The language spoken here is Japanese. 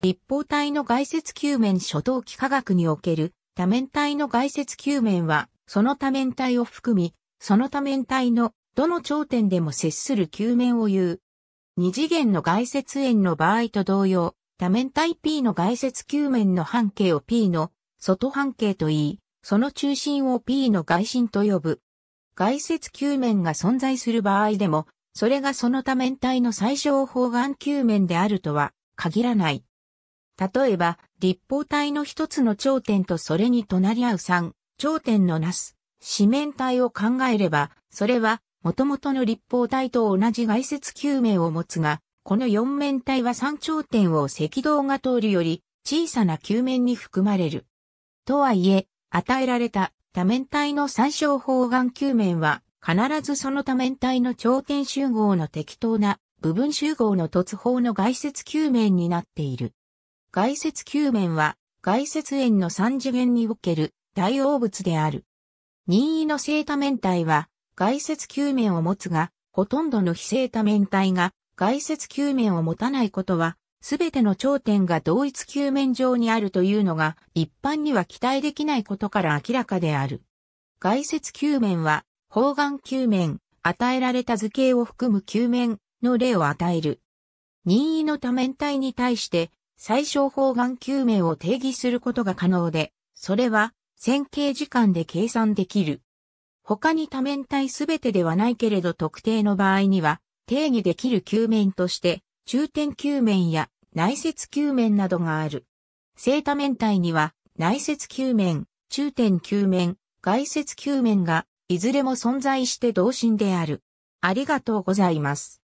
立方体の外接球面初等幾何学における多面体の外接球面は、その多面体を含み、その多面体のどの頂点でも接する球面を言う。二次元の外接円の場合と同様、多面体 P の外接球面の半径を P の外半径と言い、その中心を P の外心と呼ぶ。外接球面が存在する場合でも、それがその多面体の最小方眼球面であるとは限らない。例えば、立方体の一つの頂点とそれに隣り合う三頂点のなす四面体を考えれば、それは元々の立方体と同じ外接球面を持つが、この四面体は三頂点を赤道が通るより小さな球面に含まれる。とはいえ、与えられた多面体の最小方眼球面は、必ずその多面体の頂点集合の適当な部分集合の突法の外接球面になっている。外説球面は、外説円の三次元における大応物である。任意の正多面体は、外説球面を持つが、ほとんどの非正多面体が、外説球面を持たないことは、すべての頂点が同一球面上にあるというのが、一般には期待できないことから明らかである。外説球面は、方眼球面、与えられた図形を含む球面の例を与える。任意の多面体に対して、最小方眼球名を定義することが可能で、それは線形時間で計算できる。他に多面体すべてではないけれど特定の場合には定義できる球面として中点球面や内接球面などがある。正多面体には内接球面、中点球面、外接球面がいずれも存在して同心である。ありがとうございます。